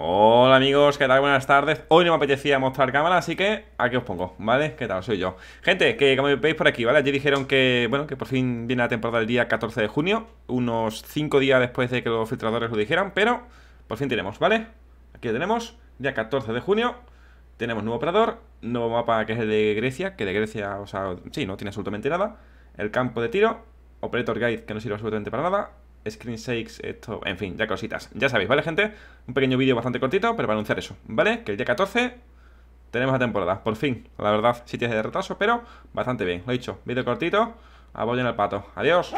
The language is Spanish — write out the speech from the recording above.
Hola amigos, ¿qué tal? Buenas tardes. Hoy no me apetecía mostrar cámara, así que aquí os pongo, ¿vale? ¿Qué tal? Soy yo. Gente, que como veis por aquí, ¿vale? Ayer dijeron que, bueno, que por fin viene la temporada del día 14 de junio, unos 5 días después de que los filtradores lo dijeran, pero por fin tenemos, ¿vale? Aquí lo tenemos, día 14 de junio, tenemos nuevo operador, nuevo mapa que es el de Grecia, que de Grecia, o sea, sí, no tiene absolutamente nada, el campo de tiro, Operator Guide que no sirve absolutamente para nada, screen shakes, esto, en fin, ya cositas. Ya sabéis, ¿vale, gente? Un pequeño vídeo bastante cortito, pero para anunciar eso, ¿vale? Que el día 14 tenemos la temporada, por fin. La verdad, sitios de retraso, pero bastante bien. Lo he dicho, vídeo cortito, en el pato. Adiós.